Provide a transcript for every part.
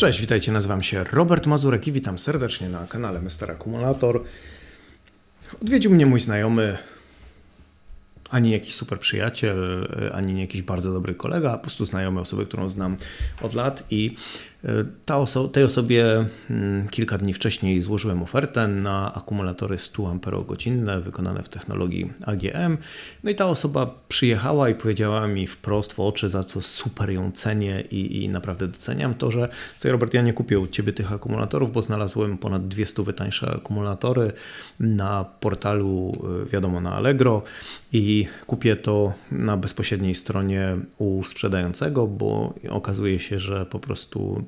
Cześć, witajcie, nazywam się Robert Mazurek i witam serdecznie na kanale Mr. Akumulator. Odwiedził mnie mój znajomy, ani jakiś super przyjaciel, e, ani jakiś bardzo dobry kolega, po prostu znajomy osoby, którą znam od lat i E, oso tej osobie mm, kilka dni wcześniej złożyłem ofertę na akumulatory 100 Ah wykonane w technologii AGM. No i ta osoba przyjechała i powiedziała mi wprost w oczy, za co super ją cenię i, i naprawdę doceniam to, że sobie Robert, ja nie kupię u Ciebie tych akumulatorów, bo znalazłem ponad 200 wytańsze akumulatory na portalu, e, wiadomo, na Allegro i kupię to na bezpośredniej stronie u sprzedającego, bo okazuje się, że po prostu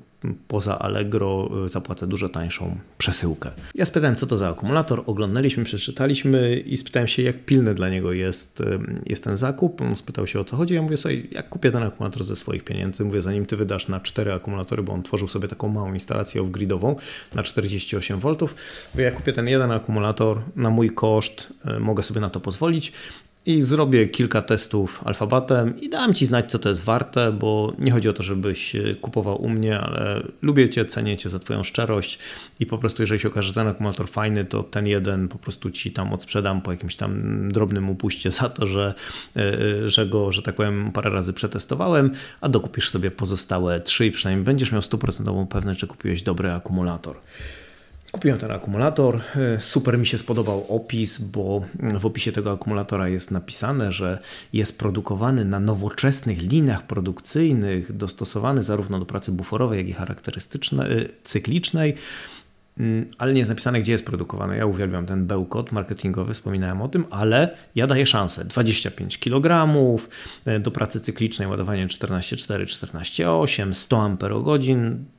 poza Allegro y, zapłacę dużo tańszą przesyłkę. Ja spytałem, co to za akumulator, oglądaliśmy, przeczytaliśmy i spytałem się, jak pilny dla niego jest, y, jest ten zakup. On spytał się, o co chodzi. Ja mówię, sobie, jak kupię ten akumulator ze swoich pieniędzy? Mówię, zanim ty wydasz na cztery akumulatory, bo on tworzył sobie taką małą instalację off-gridową na 48 V. Mówię, ja kupię ten jeden akumulator na mój koszt, y, mogę sobie na to pozwolić i zrobię kilka testów alfabetem i dam ci znać, co to jest warte, bo nie chodzi o to, żebyś e, kupował u mnie, ale lubię cię, cenię cię za twoją szczerość i po prostu, jeżeli się okaże ten akumulator fajny, to ten jeden po prostu ci tam odsprzedam po jakimś tam drobnym upuście za to, że, e, e, że go, że tak powiem, parę razy przetestowałem, a dokupisz sobie pozostałe trzy i przynajmniej będziesz miał stuprocentową pewność, że kupiłeś dobry akumulator. Kupiłem ten akumulator, e, super mi się spodobał opis, bo mm, w opisie tego akumulatora jest napisane, że jest produkowany na nowoczesnych liniach produkcyjnych, dostosowany zarówno do pracy buforowej, jak i charakterystycznej, e, cyklicznej. Mm, ale nie jest napisane, gdzie jest produkowane. Ja uwielbiam ten bełkot marketingowy, wspominałem o tym, ale ja daję szansę. 25 kg, e, do pracy cyklicznej ładowanie 14,4, 14,8, 100 Ah,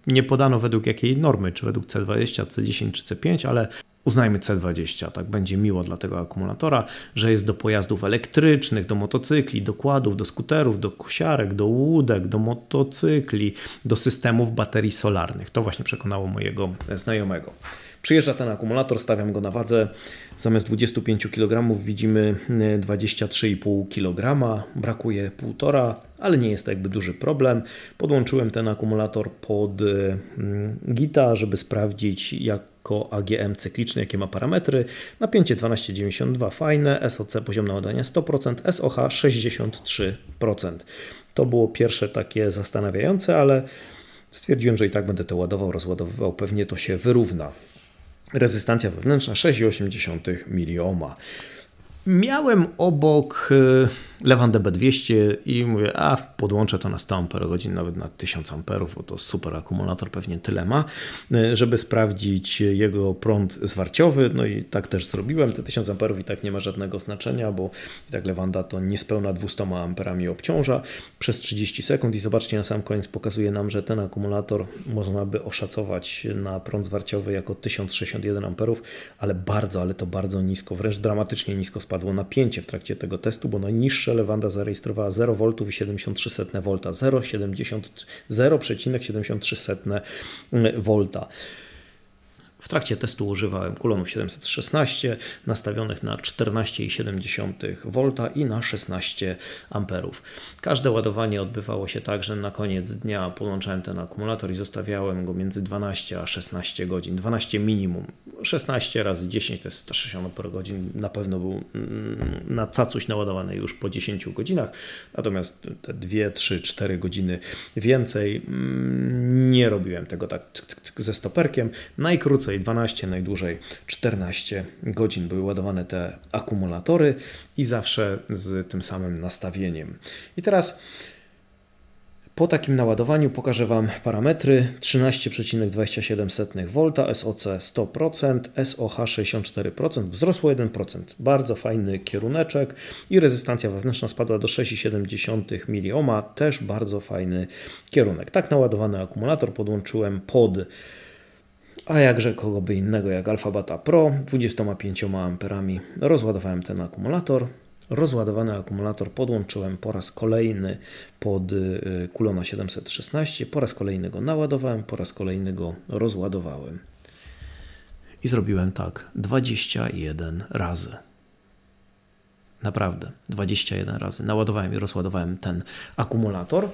nie podano według jakiej normy, czy według C20, C10 czy C5, ale uznajmy C20, tak będzie miło dla tego akumulatora, że jest do pojazdów elektrycznych, do motocykli, do kładów, do skuterów, do kusiarek, do łódek, do motocykli, do systemów baterii solarnych. To właśnie przekonało mojego znajomego. Przyjeżdża ten akumulator, stawiam go na wadze. Zamiast 25 kg widzimy 23,5 y, kg. Brakuje 1,5, ale nie jest to jakby duży problem. Podłączyłem ten akumulator pod y, mm, Gita, żeby sprawdzić jako AGM cykliczny, jakie ma parametry. Napięcie 12,92 fajne, SOC poziom naładania 100%, SOH 63%. To było pierwsze takie zastanawiające, ale stwierdziłem, że i tak będę to ładował, rozładowywał, pewnie to się wyrówna rezystancja wewnętrzna 6,8 milioma. Miałem obok y, Lewan DB200 i mówię, a podłączę to na 100 amperogodzin, nawet na 1000 amperów, bo to super akumulator pewnie tyle ma, e, żeby sprawdzić jego prąd zwarciowy, no i tak też zrobiłem, te 1000 amperów i tak nie ma żadnego znaczenia, bo i tak Lewanda to niespełna 200 amperami obciąża przez 30 sekund i zobaczcie, na sam koniec pokazuje nam, że ten akumulator można by oszacować na prąd zwarciowy jako 1061 amperów, ale bardzo, ale to bardzo nisko, wręcz dramatycznie nisko spadło napięcie w trakcie tego testu, bo najniższe środę Wanda zarejestrowała 0 V i 73 V, 0,73 V. W trakcie testu używałem kulonów 716 nastawionych na 14,7 V i na 16 A. Każde ładowanie odbywało się tak, że na koniec dnia połączałem ten akumulator i zostawiałem go między 12 a 16 godzin. 12 minimum. 16 razy 10 to jest 160 Ah godzin. Na pewno był mm, na cacuś naładowany już po 10 godzinach. Natomiast te 2, 3, 4 godziny więcej mm, nie robiłem tego tak ze stoperkiem. Najkrócej 12, najdłużej 14 godzin były ładowane te akumulatory i zawsze z tym samym nastawieniem. I teraz po takim naładowaniu pokażę Wam parametry 13,27 V, SOC 100%, SOH 64%, wzrosło 1%. Bardzo fajny kieruneczek i rezystancja wewnętrzna spadła do 6,7 mA, też bardzo fajny kierunek. Tak naładowany akumulator podłączyłem pod a jakże kogo by innego jak Alphabeta Pro 25 amperami rozładowałem ten akumulator. Rozładowany akumulator podłączyłem po raz kolejny pod y, Kulona 716, po raz kolejny go naładowałem, po raz kolejny go rozładowałem. I zrobiłem tak 21 razy. Naprawdę, 21 razy naładowałem i rozładowałem ten akumulator.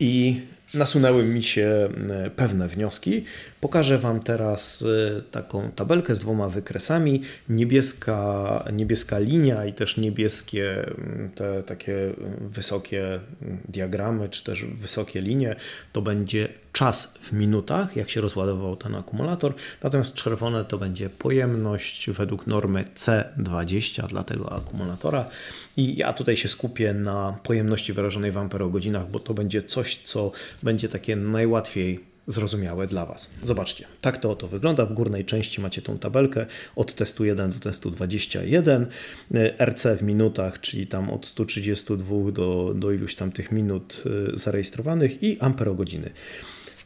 I nasunęły mi się e, pewne wnioski. Pokażę Wam teraz e, taką tabelkę z dwoma wykresami. Niebieska, niebieska linia i też niebieskie mm, te takie mm, wysokie diagramy, czy też wysokie linie, to będzie czas w minutach, jak się rozładował ten akumulator, natomiast czerwone to będzie pojemność według normy C20 dla tego akumulatora. I ja tutaj się skupię na pojemności wyrażonej w amperogodzinach, bo to będzie coś, co będzie takie najłatwiej zrozumiałe dla Was. Zobaczcie, tak to oto wygląda. W górnej części macie tą tabelkę od testu 1 do testu 21. RC w minutach, czyli tam od 132 do, do iluś tam tych minut y, zarejestrowanych i amperogodziny. godziny.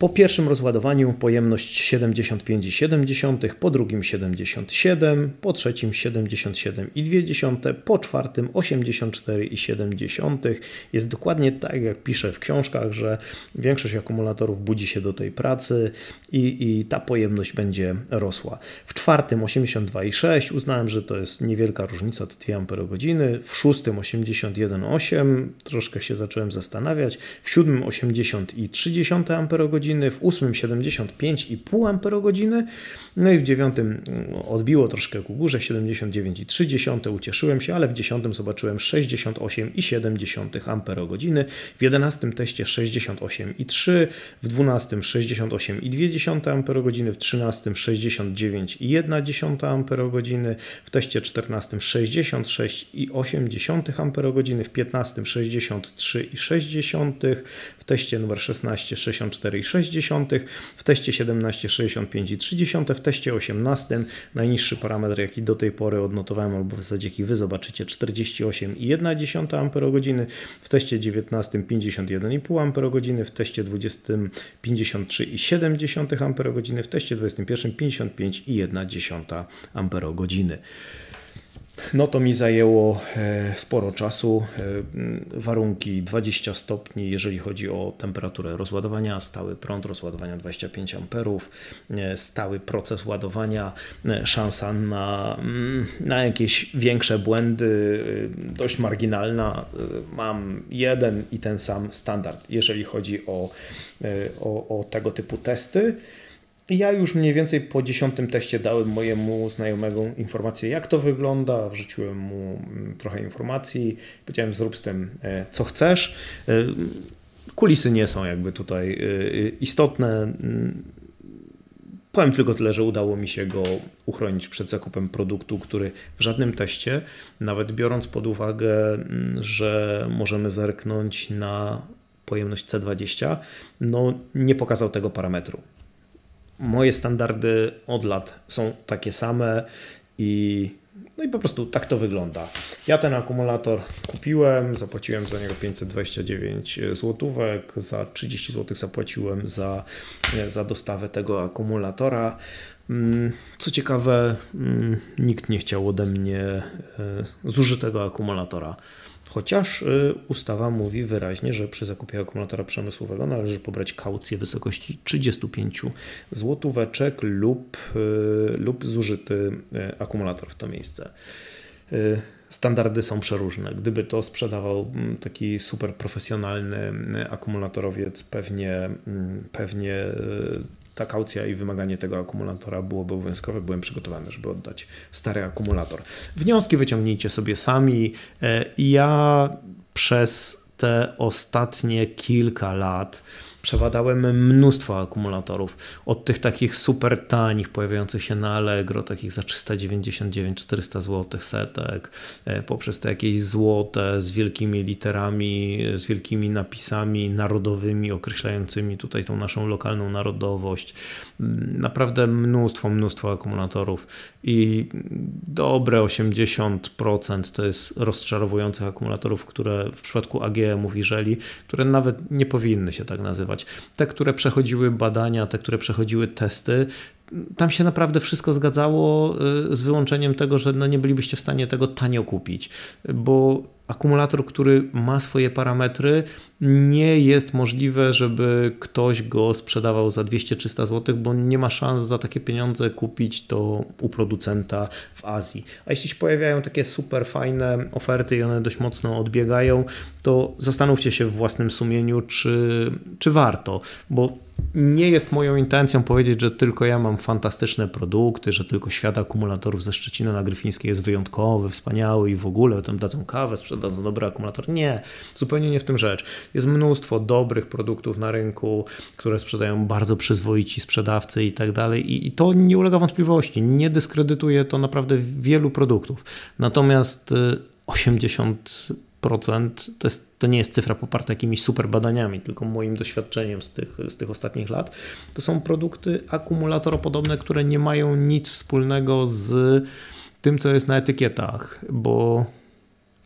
Po pierwszym rozładowaniu pojemność 75,7, po drugim 77, po trzecim 77,2, po czwartym 84,7. Jest dokładnie tak, jak piszę w książkach, że większość akumulatorów budzi się do tej pracy i, i ta pojemność będzie rosła. W czwartym 82,6 uznałem, że to jest niewielka różnica, to 2 Ah, w szóstym 81,8 troszkę się zacząłem zastanawiać, w siódmym 80,3 Ah amperogodziny, w 8 75,5 amperogodziny, no i w 9 mm, odbiło troszkę ku górze 79,3, ucieszyłem się, ale w 10 zobaczyłem 68,7 amperogodziny, w 11 teście 68,3, w 12 68,2 amperogodziny, w 13 69,1 amperogodziny, w teście 14 66,8 amperogodziny, w 15 63,6, w teście numer 16 64,6 0,6, w teście 17 65,3, w teście 18 najniższy parametr jaki do tej pory odnotowałem albo w zasadzie jaki Wy zobaczycie 48,1 Ah, w teście 19 51,5 Ah, w teście 20 53,7 Ah, w teście 21 55,1 Ah. No to mi zajęło e, sporo czasu. E, warunki 20 stopni, jeżeli chodzi o temperaturę rozładowania, stały prąd rozładowania 25 amperów, e, stały proces ładowania, szansa na, mm, na jakieś większe błędy dość marginalna. Mam jeden i ten sam standard, jeżeli chodzi o, o, o tego typu testy. Ja już mniej więcej po dziesiątym teście dałem mojemu znajomego informację, jak to wygląda, wrzuciłem mu mm, trochę informacji, powiedziałem zrób z tym, e, co chcesz. E, kulisy nie są jakby tutaj e, istotne. Mm, powiem tylko tyle, że udało mi się go uchronić przed zakupem produktu, który w żadnym teście, nawet biorąc pod uwagę, mm, że możemy zerknąć na pojemność C20, no nie pokazał tego parametru moje standardy od lat są takie same i no i po prostu tak to wygląda. Ja ten akumulator kupiłem, zapłaciłem za niego 529 złotówek, za 30 zł zapłaciłem za, za dostawę tego akumulatora. Mm, co ciekawe, mm, nikt nie chciał ode mnie e, zużytego akumulatora. Chociaż y, ustawa mówi wyraźnie, że przy zakupie akumulatora przemysłowego należy pobrać kaucję w wysokości 35 złotóweczek lub, y, lub zużyty y, akumulator w to miejsce standardy są przeróżne. Gdyby to sprzedawał mm, taki super profesjonalny akumulatorowiec, pewnie, mm, pewnie ta kaucja i wymaganie tego akumulatora byłoby obowiązkowe, byłem przygotowany, żeby oddać stary akumulator. Wnioski wyciągnijcie sobie sami. E, ja przez te ostatnie kilka lat przebadałem mnóstwo akumulatorów, od tych takich super tanich, pojawiających się na Allegro, takich za 399-400 zł setek, e, poprzez te jakieś złote z wielkimi literami, e, z wielkimi napisami narodowymi, określającymi tutaj tą naszą lokalną narodowość. Mm, naprawdę mnóstwo, mnóstwo akumulatorów i dobre 80% to jest rozczarowujących akumulatorów, które w przypadku AGM-ów i żeli, które nawet nie powinny się tak nazywać. Te, które przechodziły badania, te, które przechodziły testy, tam się naprawdę wszystko zgadzało y, z wyłączeniem tego, że no nie bylibyście w stanie tego tanio kupić, bo akumulator, który ma swoje parametry, nie jest możliwe, żeby ktoś go sprzedawał za 200-300 zł, bo nie ma szans za takie pieniądze kupić to u producenta w Azji. A jeśli się pojawiają takie super fajne oferty i one dość mocno odbiegają, to zastanówcie się w własnym sumieniu, czy, czy warto, bo nie jest moją intencją powiedzieć, że tylko ja mam fantastyczne produkty, że tylko świat akumulatorów ze Szczecina na Gryfińskiej jest wyjątkowy, wspaniały i w ogóle tam dadzą kawę, sprzedają dadzą dobry akumulator. Nie, zupełnie nie w tym rzecz. Jest mnóstwo dobrych produktów na rynku, które sprzedają bardzo przyzwoici sprzedawcy i tak dalej. I to nie ulega wątpliwości. Nie dyskredytuje to naprawdę wielu produktów. Natomiast 80 y, procent, to, jest, to nie jest cyfra poparta jakimiś super badaniami, tylko moim doświadczeniem z tych, z tych ostatnich lat, to są produkty akumulatoropodobne, które nie mają nic wspólnego z tym, co jest na etykietach, bo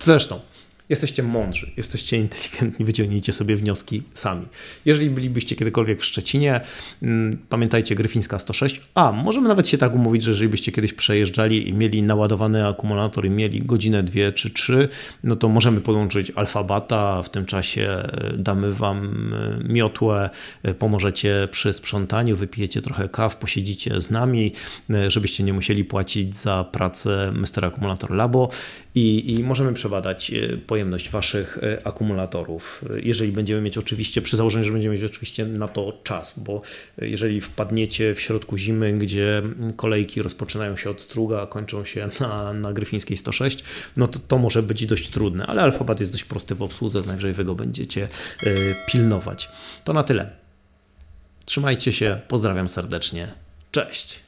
Zresztą, jesteście mądrzy, jesteście inteligentni, wyciągnijcie sobie wnioski sami. Jeżeli bylibyście kiedykolwiek w Szczecinie, mm, pamiętajcie Gryfińska 106, a możemy nawet się tak umówić, że jeżeli byście kiedyś przejeżdżali i mieli naładowany akumulator i mieli godzinę, dwie czy trzy, no to możemy podłączyć alfabata, w tym czasie e, damy wam e, miotłę, e, pomożecie przy sprzątaniu, wypijecie trochę kaw, posiedzicie z nami, żebyście nie musieli płacić za pracę Mr. Akumulator Labo i, i możemy przebadać e, pojemność Waszych e, akumulatorów. E, jeżeli będziemy mieć oczywiście, przy założeniu, że będziemy mieć oczywiście na to czas, bo jeżeli wpadniecie w środku zimy, gdzie kolejki rozpoczynają się od struga, a kończą się na, na Gryfińskiej 106, no to to może być dość trudne, ale alfabet jest dość prosty w obsłudze, najwyżej Wy go będziecie pilnować. To na tyle. Trzymajcie się, pozdrawiam serdecznie. Cześć!